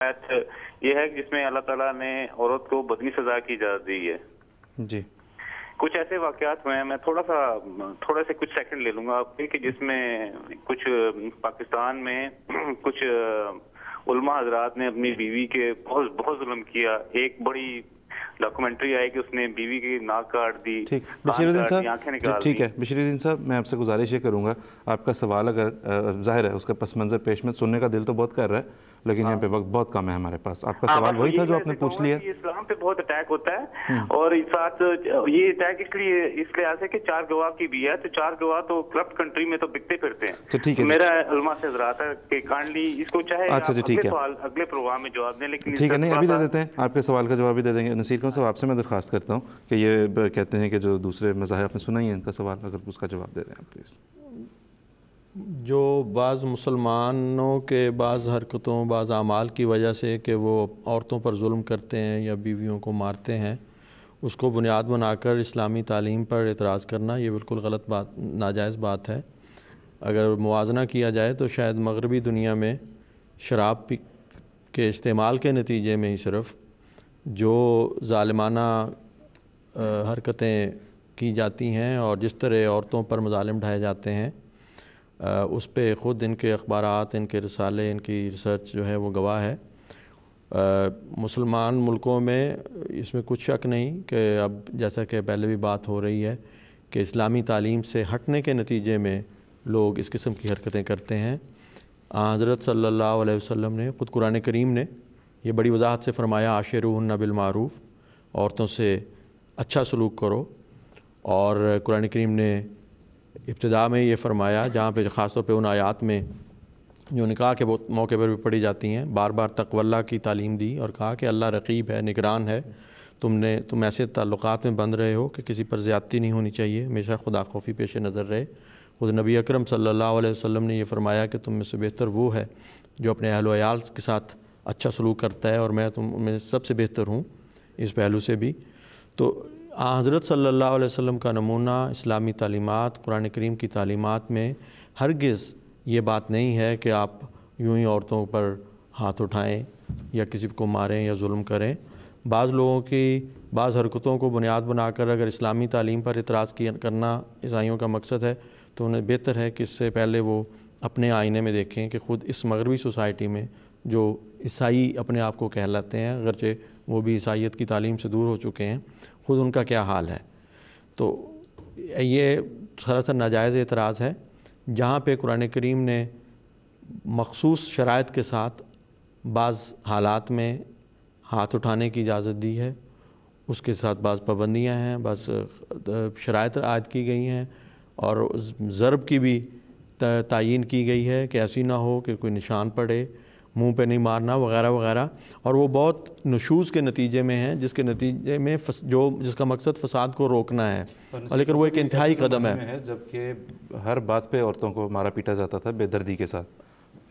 आयत ये है जिसमें अल्लाह ताला ने औरत को बदली सजा की इजाज़त दी है जी कुछ ऐसे वाकत हुए हैं मैं थोड़ा सा थोड़ा से कुछ सेकंड ले लूंगा आपके कि जिसमें कुछ पाकिस्तान में कुछ उलमा हजरात ने अपनी बीवी के बहुत बहुत जुल्म किया एक बड़ी डॉक्यूमेंट्री आई कि उसने बीवी की नाक काट दी बशीरुद्दीन साहब ठीक है बशीरुद्दीन साहब मैं आपसे गुजारिश ये करूंगा आपका सवाल अगर जाहिर है उसका पस मंज़र पेश में सुनने का दिल तो बहुत कर रहा है लेकिन यहाँ हाँ। पे वक्त बहुत कम है हमारे पास आपका हाँ, सवाल वही था जो आपने पूछ लिया इस्लाम पे बहुत अटैक होता है हम्म। और इस साथ ये अटैक इसलिए इस लिहाज है की चार गवाह की भी है तो चार गवाह तो करप्ट कंट्री में तो बिकते फिरते हैं तो ठीक है मेरा अलमा से जरात है कि काइंडली इसको चाहे अच्छा जी अच्छा, ठीक है अगले प्रोग्राम में जवाब दें लेकिन ठीक है नहीं अभी दे देते हैं आपके सवाल का जवाब भी दे देंगे नसीर खान साहब आपसे मैं दरखास्त करता हूँ कि ये कहते हैं कि जो दूसरे मज़ाहब आपने सुना ही है इनका सवाल अगर उसका जवाब दे दें आप प्लीज़ जो बाज़ मुसलमानों के बाज़ हरकतों बाज़ अमाल की वजह से कि वो औरतों पर जुल्म करते हैं या बीवियों को मारते हैं उसको बुनियाद बनाकर इस्लामी तालीम पर एतराज़ करना ये बिल्कुल गलत बात नाजायज़ बात है अगर मुआजना किया जाए तो शायद मगरबी दुनिया में शराब के इस्तेमाल के नतीजे में ही सिर्फ जो ालमाना हरकतें की जाती हैं और जिस तरह औरतों पर मजालम ढाए जाते हैं उस पर ख़ुद इनके अखबार इनके रसाले इनकी रिसर्च जो है वो गवाह है मुसलमान मुल्कों में इसमें कुछ शक नहीं कि अब जैसा कि पहले भी बात हो रही है कि इस्लामी तालीम से हटने के नतीजे में लोग इस किस्म की हरकतें करते हैं हज़रत सल्ला वसम ने ख़ुद कुरान करीम ने यह बड़ी वजाहत से फरमाया आशरून बिलमारूफ़ औरतों से अच्छा सलूक करो और कुरान करीम ने इब्तदा में ये फरमाया जहाँ पर ख़ास तौर पर उन आयात में जो निकाह के मौके पर भी पढ़ी जाती हैं बार बार तकवल्ला की तालीम दी और कहा कि अल्लाह रकीब है निगरान है तुमने तुम ऐसे ताल्लुकात में बंध रहे हो कि किसी पर ज़्यादती नहीं होनी चाहिए हमेशा खुदा खौफी पेश नज़र रहे खुद नबी अक्रम सल्लल्लाहु वसम ने यह फरमाया कि तुम में से बेहतर वो है जो अपने अहलोयाल के साथ अच्छा सलूक करता है और मैं तुम में सबसे बेहतर हूँ इस पहलू से भी तो हज़रत सल्ला वसम का नमूना इस्लामी तालीमत कुरान करीम की तालीमत में हरगिज़ ये बात नहीं है कि आप यूं ही औरतों पर हाथ उठाएं या किसी को मारें या जुल्म करें बाज़ लोगों की बाज़ हरकतों को बुनियाद बनाकर अगर इस्लामी तालीम पर इतराज़ करना ईसाइयों का मकसद है तो उन्हें बेहतर है कि इससे पहले वो अपने आईने में देखें कि ख़ुद इस मगरबी सोसाइटी में जो ईसाई अपने आप को कहलाते हैं अगरचे वो भी ईसाइत की तालीम से दूर हो चुके हैं ख़ुद उनका क्या हाल है तो ये सरासर नाजायज़ एतराज़ है जहाँ पे कुरान करीम ने मखसूस शराइ के साथ बाज़ हालात में हाथ उठाने की इजाज़त दी है उसके साथ बाज़ पाबंदियाँ हैं बस शराइ आयद की गई हैं और ज़रब की भी तयन की गई है कि ऐसी ना हो कि कोई निशान पड़े मुंह पे नहीं मारना वगैरह वगैरह और वो बहुत नशूज़ के नतीजे में हैं जिसके नतीजे में फस, जो जिसका मकसद फसाद को रोकना है और लेकिन वो एक इंतहाई कदम है, है जबकि हर बात पे औरतों को मारा पीटा जाता था बेदर्दी के साथ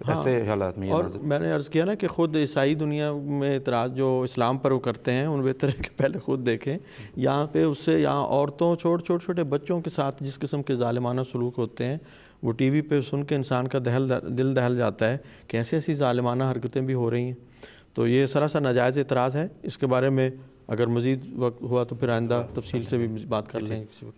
हाँ, ऐसे हालात में और मैंने अर्ज़ किया ना कि ख़ुद ईसाई दुनिया में इतराज़ जो इस्लाम पर वो करते हैं उन बेहतर है कि पहले ख़ुद देखें यहाँ पे उससे यहाँ औरतों छोटे छोटे छोटे बच्चों के साथ जिस किस्म के ालिमाना सलूक होते हैं वो टीवी पे सुन के इंसान का दहल दिल दहल जाता है कि ऐसी ऐसी ालिमाना हरकतें भी हो रही हैं तो ये सरासर नाजायज़ इतराज़ है इसके बारे में अगर मज़ीद वक्त हुआ तो फिर आइंदा तफसील से भी बात कर लेंगे किसी वक्त